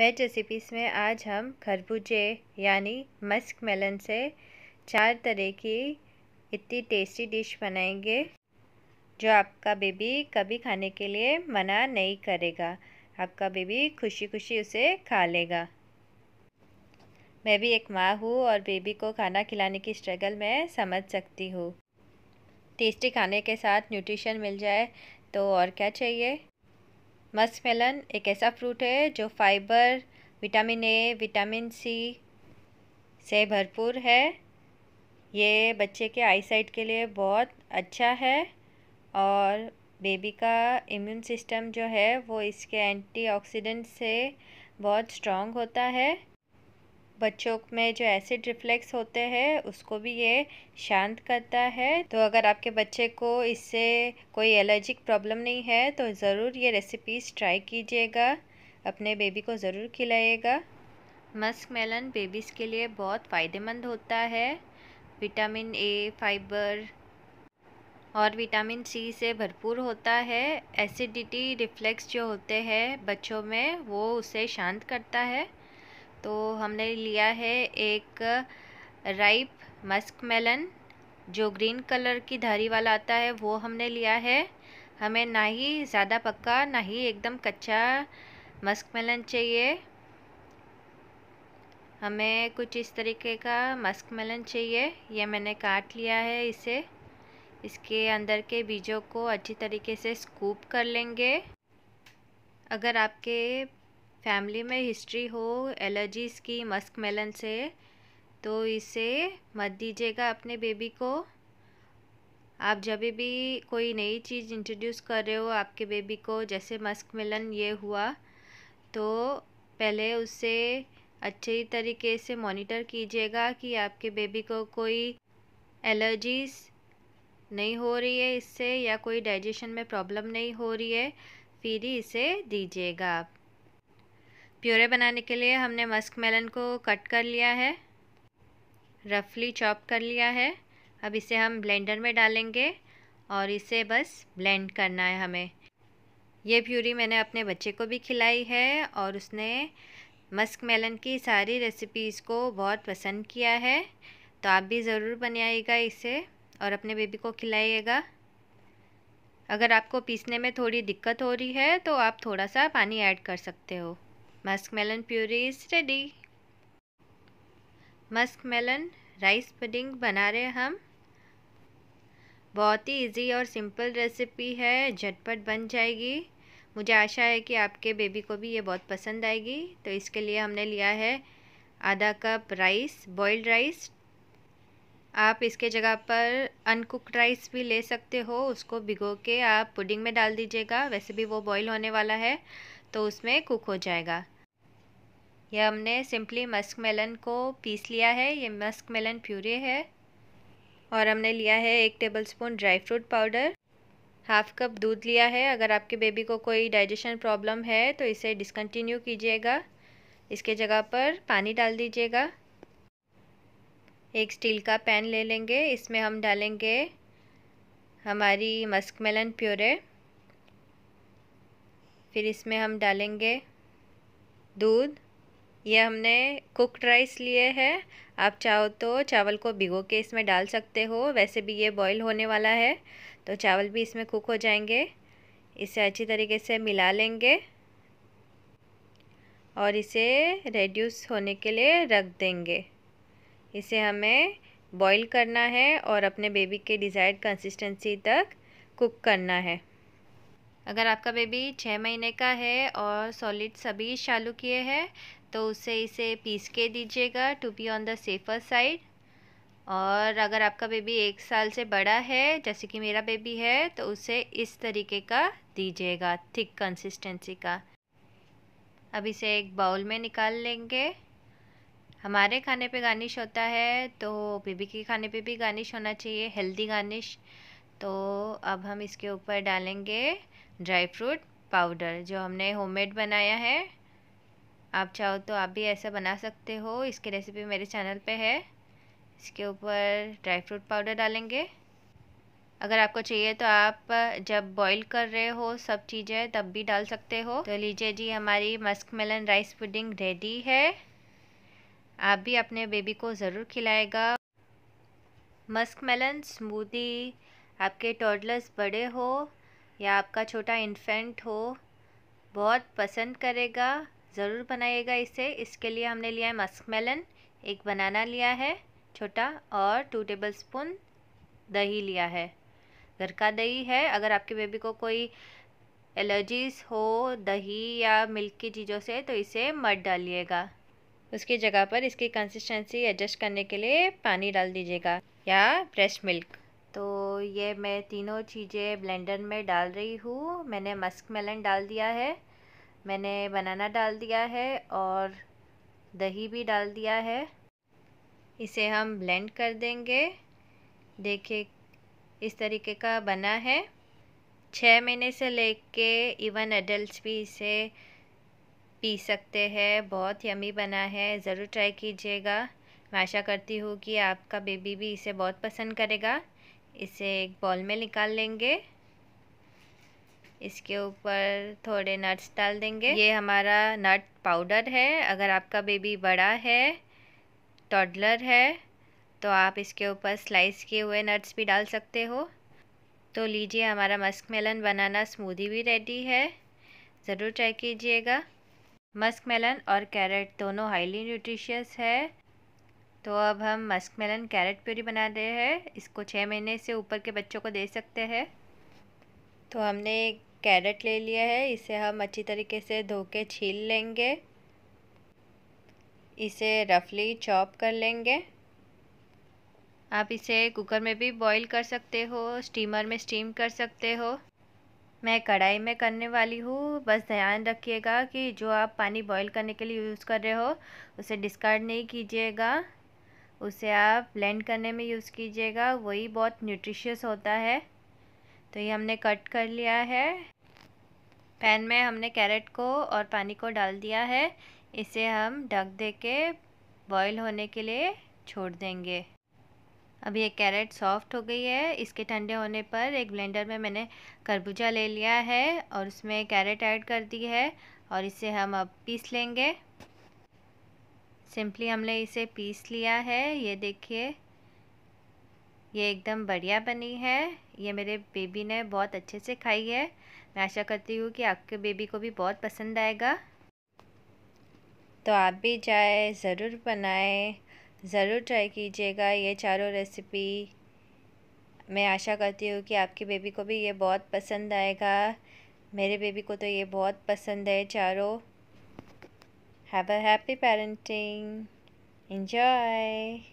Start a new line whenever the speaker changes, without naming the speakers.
Veg recipes में आज हम खरबूजे यानी मस्क मेलन से चार तरह की इतनी टेस्टी डिश बनाएंगे जो आपका बेबी कभी खाने के लिए मना नहीं करेगा आपका बेबी खुशी खुशी उसे खा लेगा मैं भी एक माँ हूँ और बेबी को खाना खिलाने की स्ट्रगल मैं समझ सकती हूँ टेस्टी खाने के साथ न्यूट्रिशन मिल जाए तो और क्या चाहिए मस्कमेलन एक ऐसा फ्रूट है जो fibre vitamin A vitamin C से भरपूर है ये बच्चे के आईसाइट के लिए बहुत अच्छा है और बेबी का इम्यून सिस्टम जो है वो इसके एंटीऑक्सीडेंट से बहुत स्ट्रॉन्ग होता है बच्चों में जो एसिड रिफ्लेक्स होते हैं उसको भी ये शांत करता है तो अगर आपके बच्चे को इससे कोई एलर्जिक प्रॉब्लम नहीं है तो ज़रूर ये रेसिपीज़ ट्राई कीजिएगा अपने बेबी को ज़रूर खिलाइएगा मस्क मेलन बेबीज़ के लिए बहुत फ़ायदेमंद होता है विटामिन ए फाइबर और विटामिन सी से भरपूर होता है एसिडिटी रिफ्लेक्स जो होते हैं बच्चों में वो उसे शांत करता है तो हमने लिया है एक राइप मस्क मेलन जो ग्रीन कलर की धारी वाला आता है वो हमने लिया है हमें ना ही ज़्यादा पक्का ना ही एकदम कच्चा मस्क मेलन चाहिए हमें कुछ इस तरीके का मस्क मेलन चाहिए यह मैंने काट लिया है इसे इसके अंदर के बीजों को अच्छी तरीके से स्कूप कर लेंगे अगर आपके फैमिली में हिस्ट्री हो एलर्जीज़ की मस्क मेलन से तो इसे मत दीजिएगा अपने बेबी को आप जब भी कोई नई चीज़ इंट्रोड्यूस कर रहे हो आपके बेबी को जैसे मस्क मेलन ये हुआ तो पहले उसे अच्छे तरीके से मॉनिटर कीजिएगा कि आपके बेबी को कोई एलर्जीज़ नहीं हो रही है इससे या कोई डाइजेशन में प्रॉब्लम नहीं हो रही है फिर ही इसे दीजिएगा आप प्योरे बनाने के लिए हमने मस्क मेलन को कट कर लिया है रफली चॉप कर लिया है अब इसे हम ब्लेंडर में डालेंगे और इसे बस ब्लेंड करना है हमें ये प्यूरी मैंने अपने बच्चे को भी खिलाई है और उसने मस्क मेलन की सारी रेसिपीज़ को बहुत पसंद किया है तो आप भी ज़रूर बनाइएगा इसे और अपने बेबी को खिलाइएगा अगर आपको पीसने में थोड़ी दिक्कत हो रही है तो आप थोड़ा सा पानी ऐड कर सकते हो melon puree is ready musk melon rice pudding बना रहे हम बहुत ही इजी और सिंपल रेसिपी है झटपट बन जाएगी मुझे आशा है कि आपके बेबी को भी ये बहुत पसंद आएगी तो इसके लिए हमने लिया है आधा कप राइस बॉइल्ड राइस आप इसके जगह पर अनकुकड राइस भी ले सकते हो उसको भिगो के आप पुडिंग में डाल दीजिएगा वैसे भी वो बॉईल होने वाला है तो उसमें कुक हो जाएगा यह हमने सिंपली मस्क मेलन को पीस लिया है ये मस्क मेलन प्यूरे है और हमने लिया है एक table spoon dry fruit powder half cup दूध लिया है अगर आपके बेबी को कोई डाइजेशन प्रॉब्लम है तो इसे डिसकंटिन्यू कीजिएगा इसके जगह पर पानी डाल दीजिएगा एक स्टील का पैन ले लेंगे इसमें हम डालेंगे हमारी मस्क मेलन प्योरे फिर इसमें हम डालेंगे दूध ये हमने कुकड राइस लिए है आप चाहो तो चावल को भिगो के इसमें डाल सकते हो वैसे भी ये बॉईल होने वाला है तो चावल भी इसमें कुक हो जाएंगे इसे अच्छी तरीके से मिला लेंगे और इसे रेड्यूस होने के लिए रख देंगे इसे हमें बॉईल करना है और अपने बेबी के डिज़ायर्ड कंसिस्टेंसी तक कुक करना है अगर आपका बेबी छः महीने का है और सॉलिड सभी चालू किए हैं तो उसे इसे पीस के दीजिएगा to be on the safer side और अगर आपका बेबी एक साल से बड़ा है जैसे कि मेरा बेबी है तो उसे इस तरीके का दीजिएगा थिक कंसिस्टेंसी का अब इसे एक बाउल में निकाल लेंगे हमारे खाने पे गार्निश होता है तो बेबी के खाने पे भी गार्निश होना चाहिए हेल्दी गार्निश तो अब हम इसके ऊपर डालेंगे ड्राई फ्रूट पाउडर जो हमने होममेड बनाया है आप चाहो तो आप भी ऐसा बना सकते हो इसकी रेसिपी मेरे चैनल पे है इसके ऊपर ड्राई फ्रूट पाउडर डालेंगे अगर आपको चाहिए तो आप जब बॉईल कर रहे हो सब चीज़ें तब भी डाल सकते हो तो लीजिए जी हमारी musk melon rice pudding ready है आप भी अपने बेबी को ज़रूर खिलाएगा मस्क मेलन स्मूदी आपके टॉडलर्स बड़े हो या आपका छोटा इन्फेंट हो बहुत पसंद करेगा ज़रूर बनाइएगा इसे इसके लिए हमने लिया है मस्क मेलन एक बनाना लिया है छोटा और टू टेबल स्पून दही लिया है घर का दही है अगर आपके बेबी को कोई एलर्जीज हो दही या मिल्क की चीज़ों से तो इसे मत डालिएगा उसकी जगह पर इसकी कंसिस्टेंसी एडजस्ट करने के लिए पानी डाल दीजिएगा या फ्रेश मिल्क तो ये मैं तीनों चीज़ें ब्लेंडर में डाल रही हूँ मैंने मस्क मेलन डाल दिया है मैंने बनाना डाल दिया है और दही भी डाल दिया है इसे हम ब्लेंड कर देंगे देखिए इस तरीके का बना है छः महीने से लेके इवन एडल्ट भी इसे पी सकते हैं बहुत यमी बना है ज़रूर ट्राई कीजिएगा मैं आशा करती हूँ कि आपका बेबी भी इसे बहुत पसंद करेगा इसे एक बॉल में निकाल लेंगे इसके ऊपर थोड़े नट्स डाल देंगे ये हमारा नट पाउडर है अगर आपका बेबी बड़ा है टॉडलर है तो आप इसके ऊपर स्लाइस किए हुए नट्स भी डाल सकते हो तो लीजिए हमारा मस्क मेलन बनाना स्मूदी भी रेडी है ज़रूर ट्राई कीजिएगा मस्क मेलन और कैरेट दोनों हाईली न्यूट्रिशियस है तो अब हम मस्क मेलन कैरेट प्यूरी बना रहे हैं इसको छः महीने से ऊपर के बच्चों को दे सकते हैं तो हमने एक कैरेट ले लिया है इसे हम अच्छी तरीके से धो के छील लेंगे इसे रफली चॉप कर लेंगे आप इसे कुकर में भी बॉईल कर सकते हो स्टीमर में स्टीम कर सकते हो मैं कढ़ाई में करने वाली हूँ बस ध्यान रखिएगा कि जो आप पानी बॉईल करने के लिए यूज़ कर रहे हो उसे डिस्कार्ड नहीं कीजिएगा उसे आप ब्लेंड करने में यूज़ कीजिएगा वही बहुत न्यूट्रिशियस होता है तो ये हमने कट कर लिया है पैन में हमने कैरेट को और पानी को डाल दिया है इसे हम ढक दे के बॉयल होने के लिए छोड़ देंगे अब ये कैरेट सॉफ्ट हो गई है इसके ठंडे होने पर एक ब्लेंडर में मैंने खरबूजा ले लिया है और उसमें कैरेट ऐड कर दी है और इसे हम अब पीस लेंगे सिंपली हमने इसे पीस लिया है ये देखिए ये एकदम बढ़िया बनी है ये मेरे बेबी ने बहुत अच्छे से खाई है मैं आशा करती हूँ कि आपके बेबी को भी बहुत पसंद आएगा तो आप भी जाए ज़रूर बनाए ज़रूर ट्राई कीजिएगा ये चारों रेसिपी मैं आशा करती हूँ कि आपकी बेबी को भी ये बहुत पसंद आएगा मेरे बेबी को तो ये बहुत पसंद है चारों Have a happy parenting. Enjoy.